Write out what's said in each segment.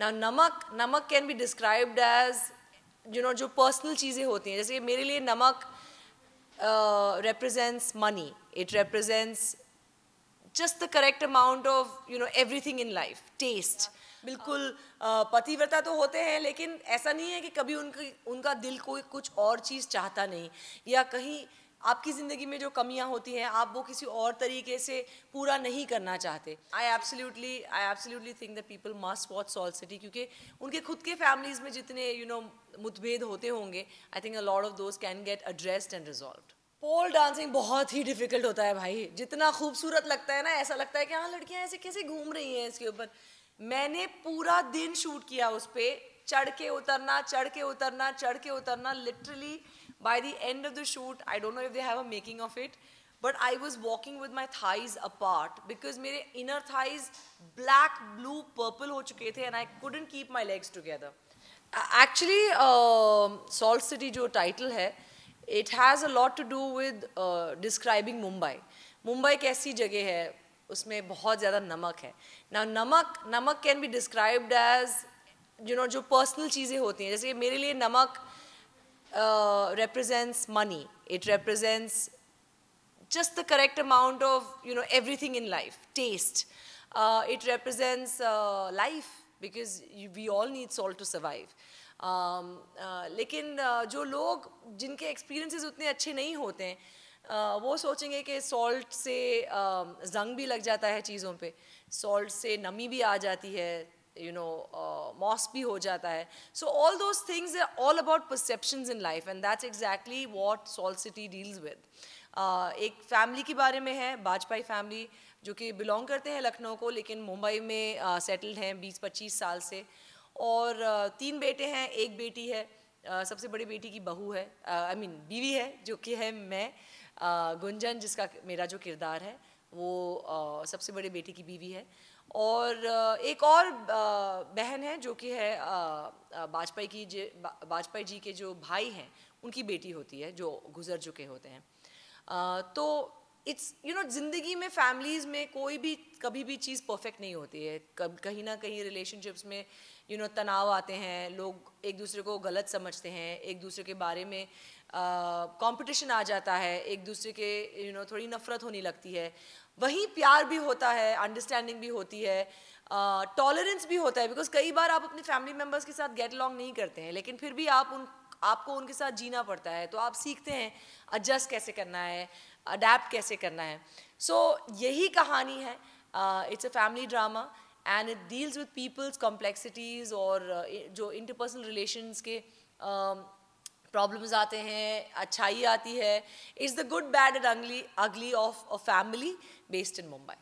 ना नमक नमक can be described as you know जो पर्सनल चीज़ें होती हैं जैसे मेरे लिए नमक uh, represents money it represents just the correct amount of you know everything in life taste बिल्कुल uh, पतिव्रता तो होते हैं लेकिन ऐसा नहीं है कि कभी उनकी उनका दिल कोई कुछ और चीज़ चाहता नहीं या कहीं आपकी ज़िंदगी में जो कमियाँ होती हैं आप वो किसी और तरीके से पूरा नहीं करना चाहते I absolutely I absolutely think that people must watch Salt City क्योंकि उनके खुद के फैमिलीज़ में जितने यू नो मुतभेद होते होंगे I think a lot of those can get addressed and resolve pole dancing बहुत ही डिफिकल्ट होता है भाई जितना खूबसूरत लगता है ना ऐसा लगता है कि हाँ लड़कियाँ ऐसे कैसे घूम रही हैं इसके ऊपर मैंने पूरा दिन शूट किया उस पर चढ़ के उतरना चढ़ के उतरना चढ़ के उतरना literally By the end of the shoot, I don't know if they have a making of it, but I was walking with my thighs apart because mere inner thighs black, blue, purple ho chuke the and I couldn't keep my legs together. Actually, uh, Salt City jo title hai it has a lot to do with uh, describing Mumbai. Mumbai कैसी जगह है उसमें बहुत ज़्यादा नमक है ना namak नमक can be described as you know जो पर्सनल चीज़ें होती हैं जैसे मेरे लिए नमक uh, represents money. It represents just the correct amount of you know everything in life, taste. Uh, it represents uh, life because you, we all need salt to survive. Um, लेकिन जो लोग जिनके एक्सपीरियंसेस उतने अच्छे नहीं होते हैं वो सोचेंगे कि सॉल्ट से जंग भी लग जाता है चीज़ों पे सॉल्ट से नमी भी आ जाती है यू नो मॉस भी हो जाता है so all those things are all about perception in life and that's exactly what Salt City deals with एक फैमिली के बारे में है वाजपेयी फैमिली जो कि बिलोंग करते हैं लखनऊ को लेकिन मुंबई में सेटल्ड uh, हैं बीस पच्चीस साल से और uh, तीन बेटे हैं एक बेटी है uh, सबसे बड़ी बेटी की बहू है आई uh, मीन बीवी है जो कि है मैं uh, गुंजन जिसका मेरा जो किरदार है वो uh, सबसे बड़े बेटी की बीवी है और एक और बहन है जो कि है वाजपेयी की वाजपेयी जी के जो भाई हैं उनकी बेटी होती है जो गुजर चुके होते हैं तो इट्स यू नो जिंदगी में फैमिलीज में कोई भी कभी भी चीज़ परफेक्ट नहीं होती है कब कहीं ना कहीं रिलेशनशिप्स में यू you नो know, तनाव आते हैं लोग एक दूसरे को गलत समझते हैं एक दूसरे के बारे में कंपटीशन uh, आ जाता है एक दूसरे के यू you नो know, थोड़ी नफरत होने लगती है वहीं प्यार भी होता है अंडरस्टैंडिंग भी होती है टॉलरेंस uh, भी होता है बिकॉज कई बार आप अपने फैमिली मेम्बर्स के साथ गेट अलॉन्ग नहीं करते हैं लेकिन फिर भी आप उन आपको उनके साथ जीना पड़ता है तो आप सीखते हैं एडजस्ट कैसे करना है अडेप्ट कैसे करना है सो so, यही कहानी है it's a family drama and it deals with people's complexities और uh, जो इंटरपर्सनल रिलेशंस के प्रॉब्लम्स um, uh, आते हैं अच्छाई आती है is the good bad and ugly ugly of a family based in Mumbai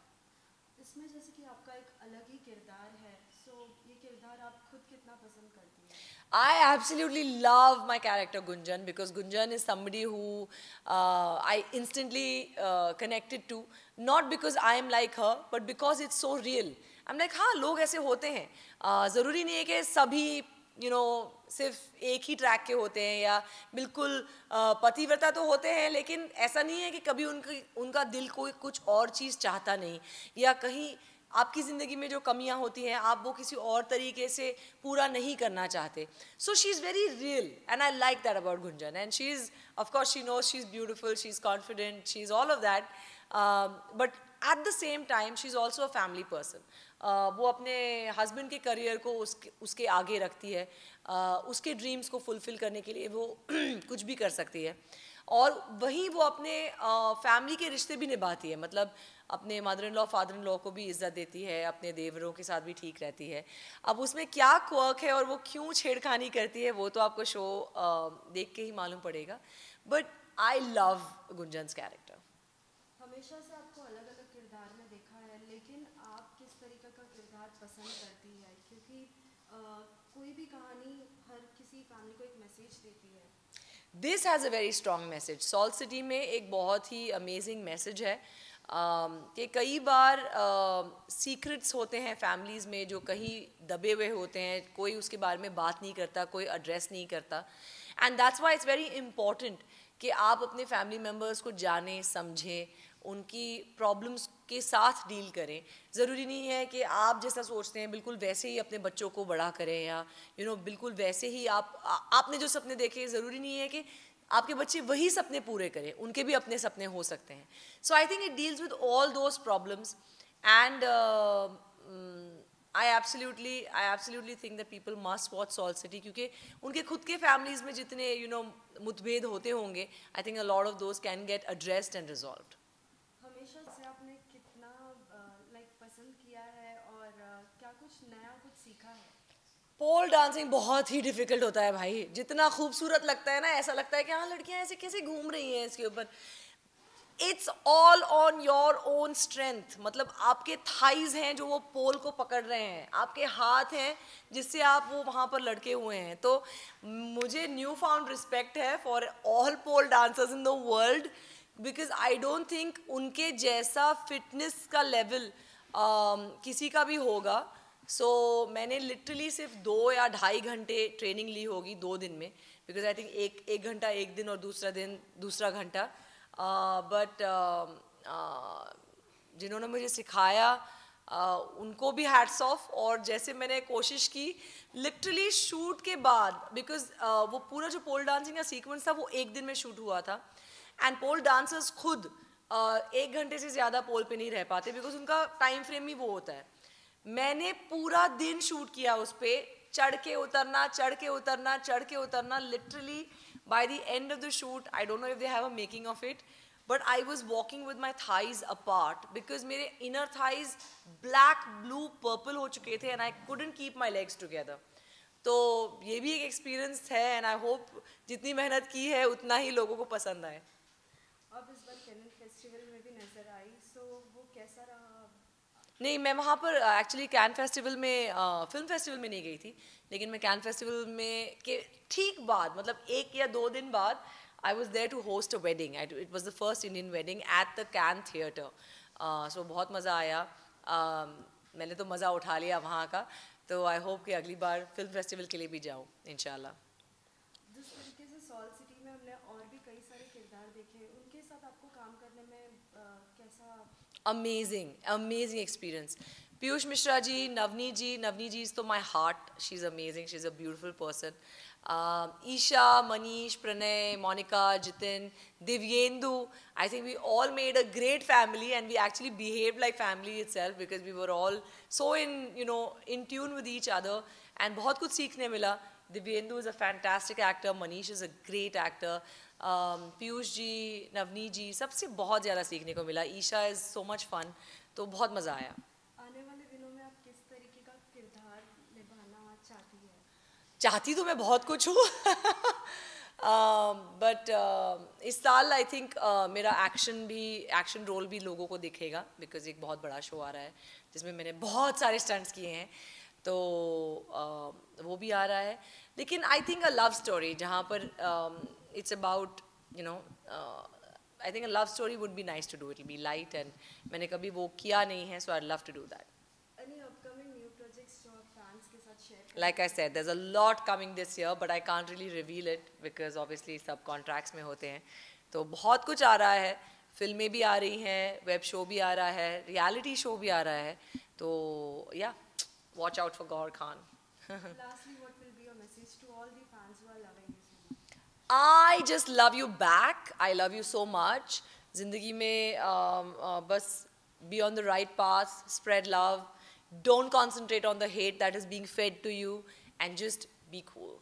I absolutely love my character Gunjan because Gunjan is somebody who uh, I instantly uh, connected to. Not because I am like her, but because it's so real. I'm like, हाँ लोग ऐसे होते हैं ज़रूरी नहीं है कि सभी यू you नो know, सिर्फ एक ही ट्रैक के होते हैं या बिल्कुल पतिव्रता तो होते हैं लेकिन ऐसा नहीं है कि कभी उनकी उनका दिल कोई कुछ और चीज़ चाहता नहीं या कहीं आपकी ज़िंदगी में जो कमियाँ होती हैं आप वो किसी और तरीके से पूरा नहीं करना चाहते so she is very real and I like that about Gunjan and she is of course she knows she is beautiful she is confident she is all of that but at the same time she is also a family person वो अपने husband के career को उसके उसके आगे रखती है uh, उसके ड्रीम्स को फुलफिल करने के लिए वो कुछ भी कर सकती है और वहीं वो अपने फैमिली के रिश्ते भी निभाती है मतलब अपने mother in law father in law को भी इज्जत देती है अपने देवरों के साथ भी ठीक रहती है अब उसमें क्या क्वर्क है और वो क्यों छेड़खानी करती है वो तो आपको शो देख के ही मालूम पड़ेगा but I love Gunjan's character हमेशा से आपको अलग अलग किरदार में देखा है लेकिन आप किस तरीके का किरदार पसंद करती है क्योंकि आ, कोई भी कहानी हर किसी कहानी को एक मैसेज देती है this has a very strong message Salt City में एक बहुत ही अमेजिंग मैसेज है um, कि कई बार सीक्रेट्स uh, होते हैं फैमिलीज़ में जो कहीं दबे हुए होते हैं कोई उसके बारे में बात नहीं करता कोई एड्रेस नहीं करता and that's why it's very important कि आप अपने फैमिली मेम्बर्स को जाने समझें उनकी प्रॉब्लम्स के साथ डील करें ज़रूरी नहीं है कि आप जैसा सोचते हैं बिल्कुल वैसे ही अपने बच्चों को बड़ा करें या यू नो बिल्कुल वैसे ही आप आ, आपने जो सपने देखे ज़रूरी नहीं है कि आपके बच्चे वही सपने पूरे करें उनके भी अपने सपने हो सकते हैं so I think it deals with all those problems and I absolutely I absolutely think that people must watch Salt City क्योंकि उनके खुद के फैमिलीज में जितने यू नो मुतभेद होते होंगे I think a lot of those can get addressed and resolve कुछ नया कुछ सीखा है पोल डांसिंग बहुत ही डिफिकल्ट होता है भाई जितना खूबसूरत लगता है ना ऐसा लगता है कि हाँ लड़कियाँ ऐसे कैसे घूम रही हैं इसके ऊपर it's all on your own strength मतलब आपके थाइज हैं जो वो पोल को पकड़ रहे हैं आपके हाथ हैं जिससे आप वो वहाँ पर लड़के हुए हैं तो मुझे न्यू फाउंड रिस्पेक्ट है for all pole dancers in the world because I don't think उनके जैसा फिटनेस का लेवल uh, um, किसी का भी होगा सो so, मैंने लिटरली सिर्फ दो या ढाई घंटे ट्रेनिंग ली होगी दो दिन में बिकॉज आई थिंक एक एक घंटा एक दिन और दूसरा दिन दूसरा घंटा बट uh, uh, uh, जिन्होंने मुझे सिखाया uh, उनको भी हैट्स ऑफ और जैसे मैंने कोशिश की लिटरली शूट के बाद बिकॉज uh, वो पूरा जो पोल डांसिंग का सीक्वेंस था वो एक दिन में शूट हुआ था एंड पोल डांसर्स खुद uh, एक घंटे से ज़्यादा पोल पे नहीं रह पाते बिकॉज उनका टाइम फ्रेम ही वो होता है मैंने पूरा दिन शूट किया उस पर चढ़ के उतरना चढ़ के उतरना चढ़ के उतरना literally by the end of the shoot I don't know if they have a making of it but I was walking with my thighs apart because मेरे inner thighs black blue purple हो चुके थे and I couldn't keep my legs together तो ये भी एक experience है and I hope जितनी मेहनत की है उतना ही लोगों को पसंद आए अब इस बार कैनन फेस्टिवल में भी नजर आई सो वो कैसा रहा नहीं मैं वहाँ पर एक्चुअली कैन फेस्टिवल में फिल्म uh, फेस्टिवल में नहीं गई थी लेकिन मैं कैन फेस्टिवल में के ठीक बाद मतलब एक या दो दिन बाद I was there to host a wedding it was the first Indian wedding at the Cannes theatre so बहुत मज़ा आया uh, मैंने तो मज़ा उठा लिया वहाँ का तो आई होप कि अगली बार फिल्म फेस्टिवल के लिए भी जाऊँ इन और भी कई सारे किरदार देखे उनके साथ आपको काम करने में आ, uh, कैसा amazing, amazing experience. Piyush Mishra ji, Navni ji, Navni ji is to my heart. She's amazing. She's a beautiful person. uh, Isha, Manish, Pranay, Monica, Jitin, Divyendu. I think we all made a great family and we actually behaved like family itself because we were all so in, you know, in tune with each other and bahut kuch seekhne mila Divyendu is a fantastic actor. Manish is a great actor. Piyush जी नवनीत जी सबसे बहुत ज़्यादा सीखने को मिला Isha is so much fun तो बहुत मज़ा आया आने वाले दिनों में आप किस तरीके का किरदार निभाना चाहती हैं चाहती तो मैं बहुत कुछ हूँ बट uh, um, uh, इस साल आई थिंक uh, मेरा एक्शन भी एक्शन रोल भी लोगों को दिखेगा बिकॉज एक बहुत बड़ा शो आ रहा है जिसमें मैंने बहुत सारे स्टंट्स किए हैं तो uh, वो भी आ रहा है लेकिन I think a love story जहाँ पर um, it's about, you know, uh, I think a love story would be nice to do. It'll be light and मैंने कभी वो किया नहीं है, so I'd love to do that. Like I said, there's a lot coming this year, but I can't really reveal it because obviously सब contracts में होते हैं. तो बहुत कुछ आ रहा है. फिल्में भी आ रही हैं, web show भी आ रहा है, reality show भी आ रहा है. तो yeah, watch out for Gaur Khan. Lastly, what will be your message to all the fans who are loving you so much? I just love you back I love you so much जिंदगी में बस be on the right path spread love don't concentrate on the hate that is being fed to you and just be cool